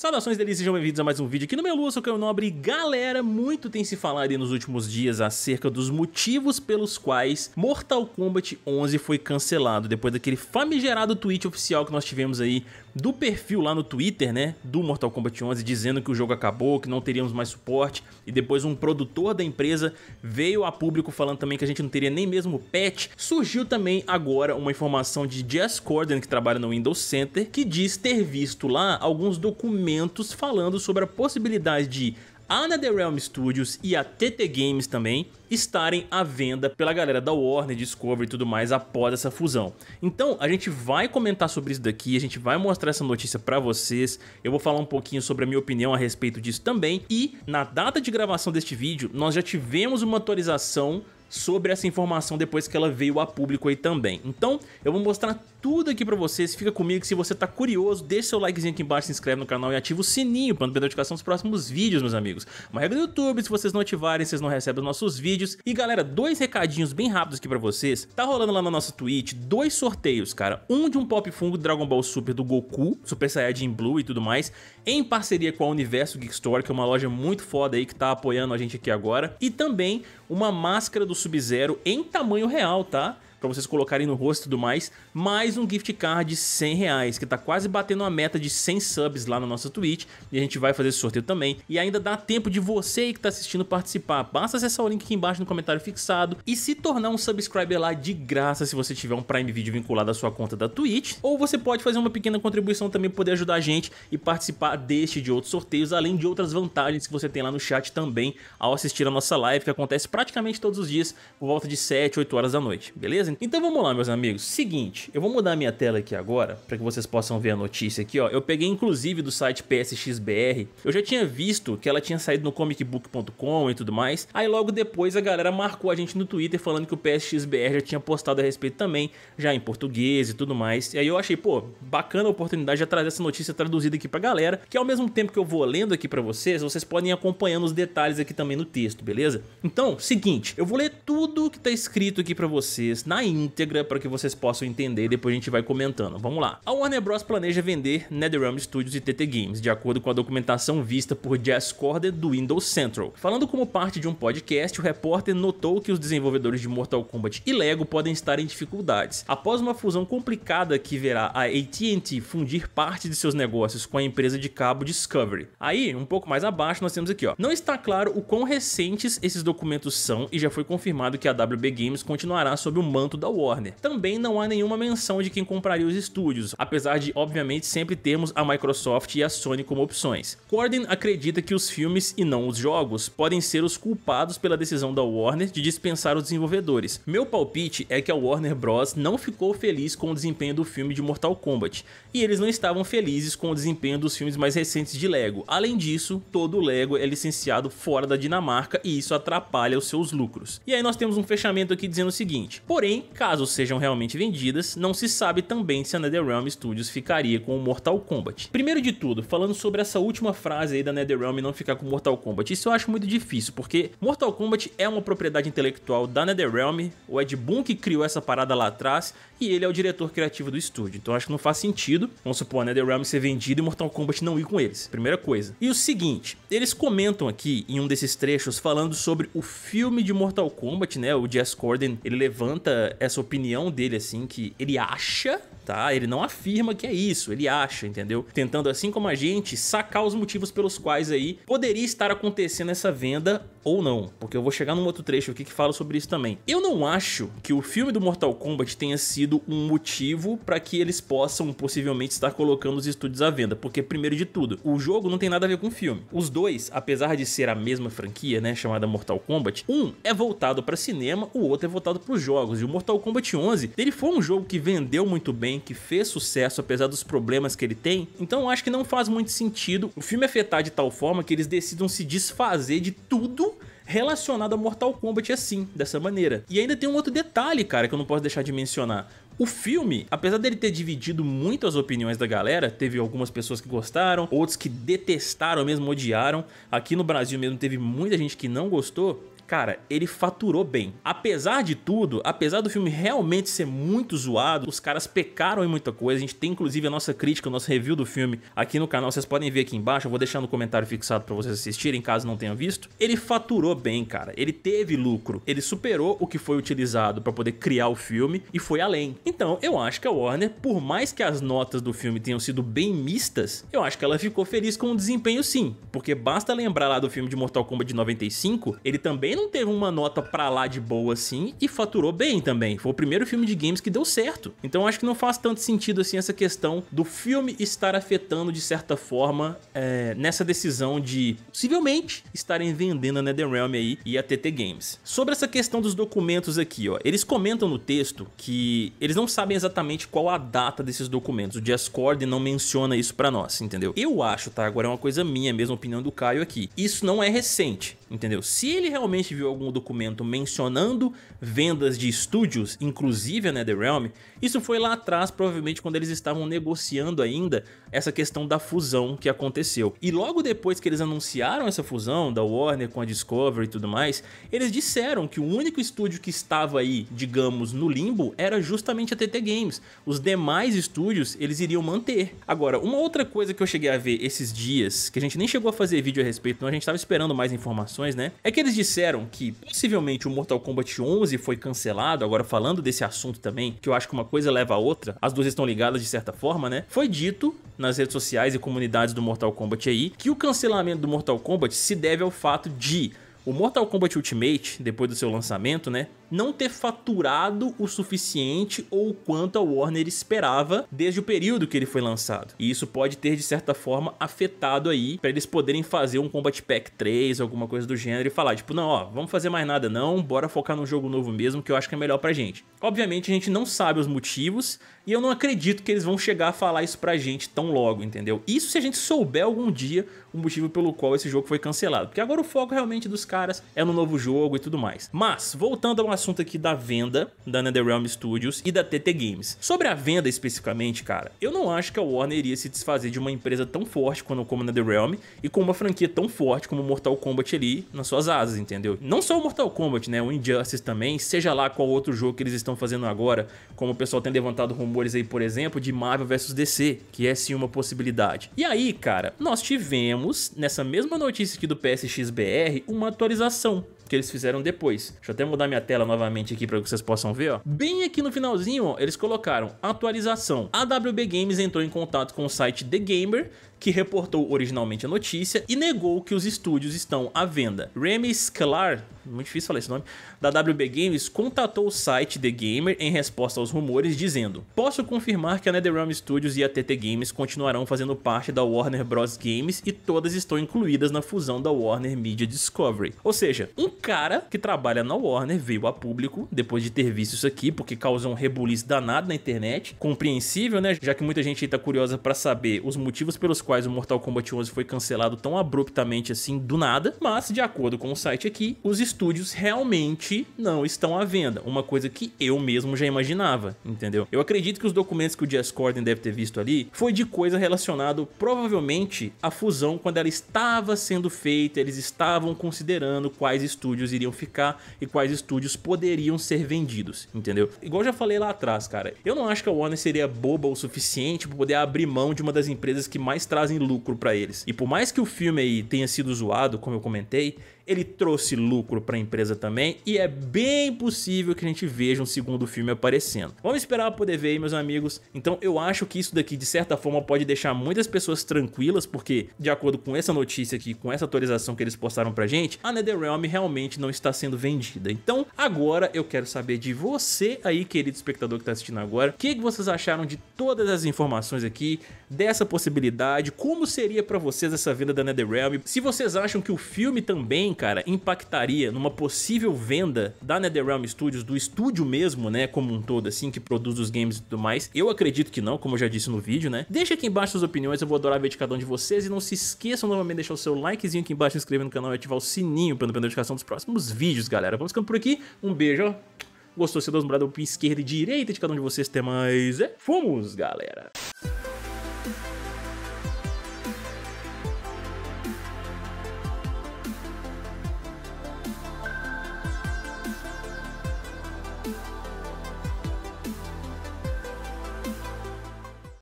Saudações delícias, sejam bem-vindos a mais um vídeo aqui no meu Lua, sou Caio é Nobre. Galera, muito tem se falado nos últimos dias acerca dos motivos pelos quais Mortal Kombat 11 foi cancelado, depois daquele famigerado tweet oficial que nós tivemos aí do perfil lá no Twitter, né, do Mortal Kombat 11, dizendo que o jogo acabou, que não teríamos mais suporte, e depois um produtor da empresa veio a público falando também que a gente não teria nem mesmo patch, surgiu também agora uma informação de Jess Corden, que trabalha no Windows Center, que diz ter visto lá alguns documentos falando sobre a possibilidade de a NetherRealm Realm Studios e a TT Games também estarem à venda pela galera da Warner, Discovery e tudo mais após essa fusão. Então, a gente vai comentar sobre isso daqui, a gente vai mostrar essa notícia para vocês, eu vou falar um pouquinho sobre a minha opinião a respeito disso também, e na data de gravação deste vídeo, nós já tivemos uma atualização sobre essa informação depois que ela veio a público aí também. Então, eu vou mostrar tudo aqui pra vocês, fica comigo, se você tá curioso, deixa seu likezinho aqui embaixo, se inscreve no canal e ativa o sininho pra não perder a notificação dos próximos vídeos, meus amigos. Uma regra do YouTube, se vocês não ativarem, vocês não recebem os nossos vídeos. E galera, dois recadinhos bem rápidos aqui pra vocês. Tá rolando lá na nossa Twitch dois sorteios, cara. Um de um Pop Fungo Dragon Ball Super do Goku, Super Saiyajin Blue e tudo mais, em parceria com a Universo Geek Store, que é uma loja muito foda aí que tá apoiando a gente aqui agora. E também uma máscara do Sub-Zero em tamanho real, tá? para vocês colocarem no rosto e tudo mais, mais um gift card de 100 reais, que tá quase batendo a meta de 100 subs lá na nossa Twitch, e a gente vai fazer esse sorteio também, e ainda dá tempo de você que tá assistindo participar, basta acessar o link aqui embaixo no comentário fixado e se tornar um subscriber lá de graça se você tiver um Prime Video vinculado à sua conta da Twitch, ou você pode fazer uma pequena contribuição também poder ajudar a gente e participar deste e de outros sorteios, além de outras vantagens que você tem lá no chat também ao assistir a nossa live, que acontece praticamente todos os dias por volta de 7, 8 horas da noite, beleza? beleza? Então vamos lá, meus amigos. Seguinte, eu vou mudar a minha tela aqui agora, para que vocês possam ver a notícia aqui, ó. Eu peguei inclusive do site PSXBR. Eu já tinha visto que ela tinha saído no comicbook.com e tudo mais. Aí logo depois a galera marcou a gente no Twitter falando que o PSXBR já tinha postado a respeito também, já em português e tudo mais. E aí eu achei, pô, bacana a oportunidade de trazer essa notícia traduzida aqui pra galera, que ao mesmo tempo que eu vou lendo aqui pra vocês, vocês podem ir acompanhando os detalhes aqui também no texto, beleza? Então, seguinte, eu vou ler tudo que tá escrito aqui pra vocês na na íntegra para que vocês possam entender e depois a gente vai comentando. Vamos lá. A Warner Bros planeja vender NetherRealm Studios e TT Games, de acordo com a documentação vista por Jess Corden do Windows Central. Falando como parte de um podcast, o repórter notou que os desenvolvedores de Mortal Kombat e LEGO podem estar em dificuldades. Após uma fusão complicada que verá a AT&T fundir parte de seus negócios com a empresa de cabo Discovery. Aí, um pouco mais abaixo, nós temos aqui, ó. Não está claro o quão recentes esses documentos são e já foi confirmado que a WB Games continuará sob o mando tanto da Warner. Também não há nenhuma menção de quem compraria os estúdios, apesar de obviamente sempre termos a Microsoft e a Sony como opções. Corden acredita que os filmes e não os jogos podem ser os culpados pela decisão da Warner de dispensar os desenvolvedores. Meu palpite é que a Warner Bros não ficou feliz com o desempenho do filme de Mortal Kombat, e eles não estavam felizes com o desempenho dos filmes mais recentes de Lego. Além disso, todo o Lego é licenciado fora da Dinamarca e isso atrapalha os seus lucros. E aí nós temos um fechamento aqui dizendo o seguinte: "Porém, Porém, caso sejam realmente vendidas, não se sabe também se a NetherRealm Studios ficaria com o Mortal Kombat. Primeiro de tudo, falando sobre essa última frase aí da NetherRealm não ficar com o Mortal Kombat, isso eu acho muito difícil, porque Mortal Kombat é uma propriedade intelectual da NetherRealm, o Ed Boon que criou essa parada lá atrás, e ele é o diretor criativo do estúdio, então acho que não faz sentido, vamos supor, a NetherRealm ser vendida e Mortal Kombat não ir com eles, primeira coisa. E o seguinte, eles comentam aqui em um desses trechos falando sobre o filme de Mortal Kombat, né, o Jess Corden, ele levanta essa opinião dele, assim, que ele acha tá? Ele não afirma que é isso, ele acha, entendeu? Tentando, assim como a gente, sacar os motivos pelos quais aí poderia estar acontecendo essa venda ou não, porque eu vou chegar num outro trecho aqui que fala sobre isso também. Eu não acho que o filme do Mortal Kombat tenha sido um motivo para que eles possam possivelmente estar colocando os estúdios à venda, porque primeiro de tudo, o jogo não tem nada a ver com o filme. Os dois, apesar de ser a mesma franquia, né, chamada Mortal Kombat, um é voltado para cinema, o outro é voltado para os jogos. E o Mortal Kombat 11, ele foi um jogo que vendeu muito bem alguém que fez sucesso apesar dos problemas que ele tem, então acho que não faz muito sentido o filme afetar de tal forma que eles decidam se desfazer de tudo relacionado a Mortal Kombat assim, dessa maneira. E ainda tem um outro detalhe, cara, que eu não posso deixar de mencionar. O filme, apesar dele ter dividido muito as opiniões da galera, teve algumas pessoas que gostaram, outros que detestaram mesmo, odiaram. Aqui no Brasil mesmo teve muita gente que não gostou cara, ele faturou bem. Apesar de tudo, apesar do filme realmente ser muito zoado, os caras pecaram em muita coisa. A gente tem inclusive a nossa crítica, o nosso review do filme aqui no canal. Vocês podem ver aqui embaixo, eu vou deixar no comentário fixado para vocês assistirem, caso não tenham visto. Ele faturou bem, cara. Ele teve lucro. Ele superou o que foi utilizado para poder criar o filme e foi além. Então, eu acho que a Warner, por mais que as notas do filme tenham sido bem mistas, eu acho que ela ficou feliz com o desempenho sim, porque basta lembrar lá do filme de Mortal Kombat de 95, ele também não teve uma nota pra lá de boa assim e faturou bem também. Foi o primeiro filme de games que deu certo. Então acho que não faz tanto sentido assim essa questão do filme estar afetando de certa forma é, nessa decisão de possivelmente estarem vendendo a NetherRealm aí e a TT Games. Sobre essa questão dos documentos aqui, ó, eles comentam no texto que eles não sabem exatamente qual a data desses documentos. O Discord não menciona isso para nós, entendeu? Eu acho, tá? Agora é uma coisa minha, mesma opinião do Caio aqui. Isso não é recente, entendeu? Se ele realmente gente viu algum documento mencionando vendas de estúdios, inclusive a NetherRealm, isso foi lá atrás, provavelmente quando eles estavam negociando ainda essa questão da fusão que aconteceu. E logo depois que eles anunciaram essa fusão da Warner com a Discovery e tudo mais, eles disseram que o único estúdio que estava aí, digamos, no limbo era justamente a TT Games. Os demais estúdios eles iriam manter. Agora, uma outra coisa que eu cheguei a ver esses dias, que a gente nem chegou a fazer vídeo a respeito, não, a gente estava esperando mais informações, né? É que eles disseram que possivelmente o Mortal Kombat 11 foi cancelado, agora falando desse assunto também, que eu acho que uma coisa leva a outra, as duas estão ligadas de certa forma, né? Foi dito nas redes sociais e comunidades do Mortal Kombat aí que o cancelamento do Mortal Kombat se deve ao fato de o Mortal Kombat Ultimate, depois do seu lançamento, né, não ter faturado o suficiente ou o quanto a Warner esperava desde o período que ele foi lançado. E isso pode ter, de certa forma, afetado aí para eles poderem fazer um Combat Pack 3, alguma coisa do gênero, e falar, tipo, não, ó, vamos fazer mais nada não, bora focar num jogo novo mesmo, que eu acho que é melhor pra gente. Obviamente a gente não sabe os motivos, e eu não acredito que eles vão chegar a falar isso pra gente tão logo, entendeu? Isso se a gente souber algum dia o motivo pelo qual esse jogo foi cancelado, porque agora o foco realmente dos caras é no novo jogo e tudo mais. Mas, voltando uma assunto aqui da venda da NetherRealm Studios e da TT Games. Sobre a venda especificamente, cara, eu não acho que a Warner iria se desfazer de uma empresa tão forte como a NetherRealm e com uma franquia tão forte como Mortal Kombat ali nas suas asas, entendeu? Não só o Mortal Kombat, né? O Injustice também, seja lá qual outro jogo que eles estão fazendo agora, como o pessoal tem levantado rumores aí, por exemplo, de Marvel vs DC, que é sim uma possibilidade. E aí, cara, nós tivemos nessa mesma notícia aqui do PSXBR uma atualização que eles fizeram depois. Deixa eu até mudar minha tela novamente aqui para que vocês possam ver, ó. Bem aqui no finalzinho, ó, eles colocaram atualização. A WB Games entrou em contato com o site The Gamer que reportou originalmente a notícia e negou que os estúdios estão à venda. Remy Sklar, muito difícil falar esse nome, da WB Games, contatou o site The Gamer em resposta aos rumores, dizendo Posso confirmar que a NetherRealm Studios e a TT Games continuarão fazendo parte da Warner Bros. Games e todas estão incluídas na fusão da Warner Media Discovery. Ou seja, um cara que trabalha na Warner veio a público, depois de ter visto isso aqui, porque causou um rebuliço danado na internet, compreensível, né, já que muita gente está curiosa para saber os motivos pelos quais o Mortal Kombat 11 foi cancelado tão abruptamente assim do nada, mas de acordo com o site aqui, os estúdios realmente não estão à venda, uma coisa que eu mesmo já imaginava, entendeu? Eu acredito que os documentos que o Jess Corden deve ter visto ali foi de coisa relacionada provavelmente à fusão quando ela estava sendo feita, eles estavam considerando quais estúdios iriam ficar e quais estúdios poderiam ser vendidos, entendeu? Igual já falei lá atrás, cara, eu não acho que a Warner seria boba o suficiente para poder abrir mão de uma das empresas que mais trabalha trazem lucro para eles. E por mais que o filme aí tenha sido zoado, como eu comentei, ele trouxe lucro para a empresa também e é bem possível que a gente veja um segundo filme aparecendo. Vamos esperar para poder ver, aí, meus amigos. Então eu acho que isso daqui de certa forma pode deixar muitas pessoas tranquilas, porque de acordo com essa notícia aqui, com essa atualização que eles postaram pra gente, a NetherRealm realmente não está sendo vendida. Então agora eu quero saber de você aí, querido espectador que está assistindo agora, o que, que vocês acharam de todas as informações aqui, dessa possibilidade, como seria para vocês essa venda da NetherRealm, se vocês acham que o filme também cara, impactaria numa possível venda da NetherRealm Studios, do estúdio mesmo, né, como um todo, assim, que produz os games e tudo mais? Eu acredito que não, como eu já disse no vídeo, né? Deixa aqui embaixo suas opiniões, eu vou adorar ver de cada um de vocês e não se esqueçam novamente de deixar o seu likezinho aqui embaixo, se inscrever no canal e ativar o sininho para não perder a notificação dos próximos vídeos, galera. Vamos ficando por aqui, um beijo, ó. Gostou? Se dá um para esquerda e direita de cada um de vocês, até mais. É, fomos, galera!